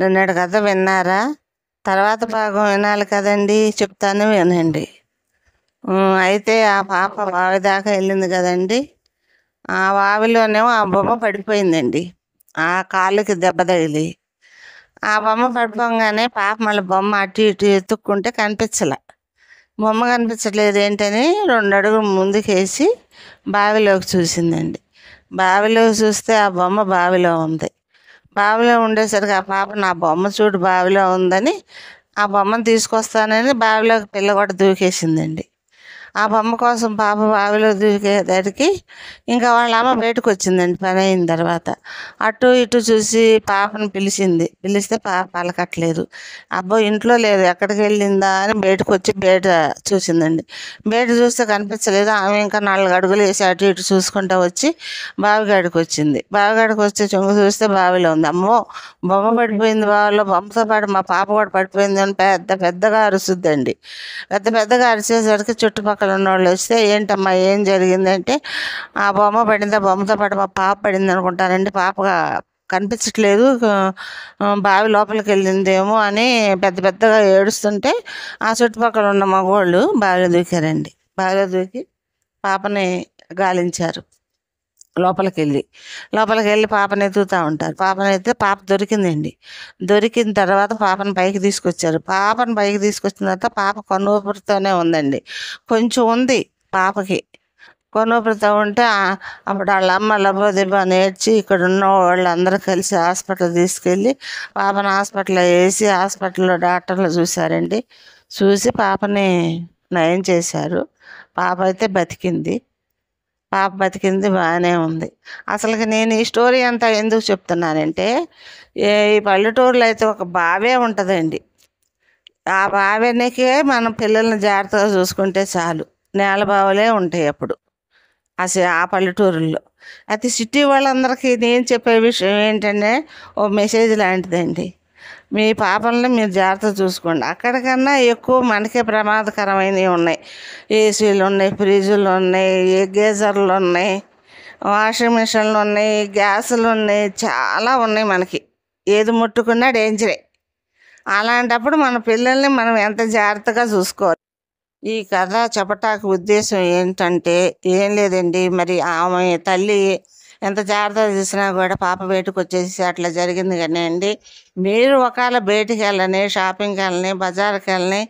నిన్నటి కథ విన్నారా తర్వాత భాగం వినాలి కదండి చెప్తాను వినండి అయితే ఆ పాప బావి దాకా వెళ్ళింది కదండి ఆ బావిలోనేమో ఆ బొమ్మ పడిపోయిందండి ఆ కాళ్ళకి దెబ్బ తగిలి ఆ బొమ్మ పడిపోగానే పాప మళ్ళీ బొమ్మ అటు ఇటు ఎత్తుక్కుంటే కనిపించలే బొమ్మ కనిపించట్లేదు ఏంటని రెండు అడుగులు ముందుకేసి బావిలోకి చూసిందండి బావిలోకి చూస్తే ఆ బొమ్మ బావిలో ఉంది బావిలో ఉండేసరికి ఆ పాప నా బొమ్మ చూడు బావిలో ఉందని ఆ బొమ్మను తీసుకొస్తానని బావిలోకి పిల్ల కూడా దూకేసిందండి ఆ బొమ్మ కోసం పాప బావిలో దూకేదడికి ఇంకా వాళ్ళ అమ్మ బయటకు వచ్చిందండి పని అయిన తర్వాత అటు ఇటు చూసి పాపను పిలిచింది పిలిస్తే పాప పలకట్లేదు అబ్బో ఇంట్లో లేదు ఎక్కడికి వెళ్ళిందా అని బయటకు వచ్చి బయట చూసిందండి బయట చూస్తే కనిపించలేదు ఆమె ఇంకా నాలుగు అడుగులు వేసి అటు ఇటు చూసుకుంటా వచ్చి బావిగాడికి వచ్చింది బావిగాడికి వచ్చి చొంగు చూస్తే బావిలో ఉంది అమ్మో బొమ్మ పడిపోయింది బావిలో బొమ్మతో పాటు మా పాప కూడా పడిపోయింది అని పెద్ద పెద్దగా అరుస్తుందండి పెద్ద పెద్దగా అరిచేసరికి చుట్టుపక్కల ఉన్న వాళ్ళు వస్తే ఏంటమ్మా ఏం జరిగిందంటే ఆ బొమ్మ పడిందా బొమ్మతో పాటు మా పాప పడింది అనుకుంటానండి పాపగా కనిపించట్లేదు బావి లోపలికి వెళ్ళిందేమో అని పెద్ద పెద్దగా ఏడుస్తుంటే ఆ చుట్టుపక్కల ఉన్న మగవాళ్ళు బావిలో దూకారండి బావిలో దూకి పాపని గాలించారు లోపలికి వెళ్ళి లోపలికి వెళ్ళి పాపను ఎత్తుతూ ఉంటారు పాపను ఎత్తే పాప దొరికిందండి దొరికిన తర్వాత పాపను పైకి తీసుకొచ్చారు పాపను పైకి తీసుకొచ్చిన తర్వాత పాప కొనుపరితోనే ఉందండి కొంచెం ఉంది పాపకి కొనుపరితో ఉంటే అప్పుడు వాళ్ళ అమ్మ లబ్బో నేర్చి ఇక్కడ ఉన్న వాళ్ళందరూ కలిసి హాస్పిటల్ తీసుకెళ్ళి పాపను హాస్పిటల్లో వేసి హాస్పిటల్లో డాక్టర్లు చూశారండి చూసి పాపని నయం చేశారు పాప అయితే బతికింది పాప బతికింది బాగానే ఉంది అసలుకి నేను ఈ స్టోరీ అంతా ఎందుకు చెప్తున్నానంటే ఈ పల్లెటూరులో అయితే ఒక బావే ఉంటుందండి ఆ బావెనకే మనం పిల్లల్ని జాగ్రత్తగా చూసుకుంటే చాలు నేల బావలే ఉంటాయి అప్పుడు అసలు ఆ పల్లెటూరుల్లో అయితే సిటీ వాళ్ళందరికీ నేను చెప్పే విషయం ఏంటంటే ఓ మెసేజ్ లాంటిదండి మీ పాపల్ని మీరు జాగ్రత్త చూసుకోండి అక్కడికన్నా ఎక్కువ మనకే ప్రమాదకరమైనవి ఉన్నాయి ఏసీలు ఉన్నాయి ఫ్రిడ్జులు ఉన్నాయి గేజర్లు ఉన్నాయి వాషింగ్ మిషన్లు ఉన్నాయి గ్యాసులు ఉన్నాయి చాలా ఉన్నాయి మనకి ఏది ముట్టుకున్నా డేంజరే అలాంటప్పుడు మన పిల్లల్ని మనం ఎంత జాగ్రత్తగా చూసుకోవాలి ఈ కథ చెప్పటాకు ఉద్దేశం ఏంటంటే ఏం లేదండి మరి ఆమె తల్లి ఎంత జాగ్రత్త చేసినా కూడా పాప బయటకు వచ్చేసి అట్లా జరిగింది కానీ అండి మీరు ఒకవేళ బయటికి వెళ్ళని షాపింగ్కి వెళ్ళని బజార్కి వెళ్ళని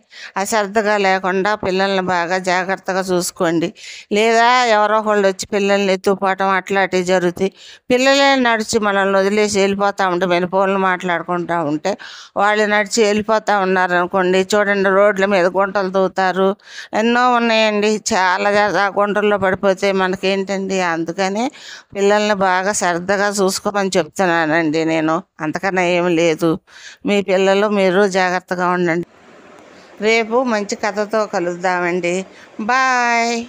అశ్రద్ధగా లేకుండా పిల్లల్ని బాగా జాగ్రత్తగా చూసుకోండి లేదా ఎవరో ఒకళ్ళు వచ్చి పిల్లల్ని ఎత్తుకుపోవటం అట్లాంటివి జరుగుతాయి పిల్లలే నడిచి మనల్ని వదిలేసి వెళ్ళిపోతూ ఉంటే మేము ఫోన్లు మాట్లాడుకుంటూ ఉంటే వాళ్ళు నడిచి వెళ్ళిపోతూ ఉన్నారనుకోండి చూడండి రోడ్ల మీద గుంటలు తవ్వుతారు ఎన్నో ఉన్నాయండి చాలా ఆ గుంటల్లో పడిపోతే మనకేంటండి అందుకని పిల్లల్ని బాగా శ్రద్ధగా చూసుకోమని చెప్తున్నానండి నేను అంతకన్నా ఏమి లేదు లేదు మీ పిల్లలు మీరు జాగ్రత్తగా ఉండండి రేపు మంచి కథతో కలుద్దామండి బాయ్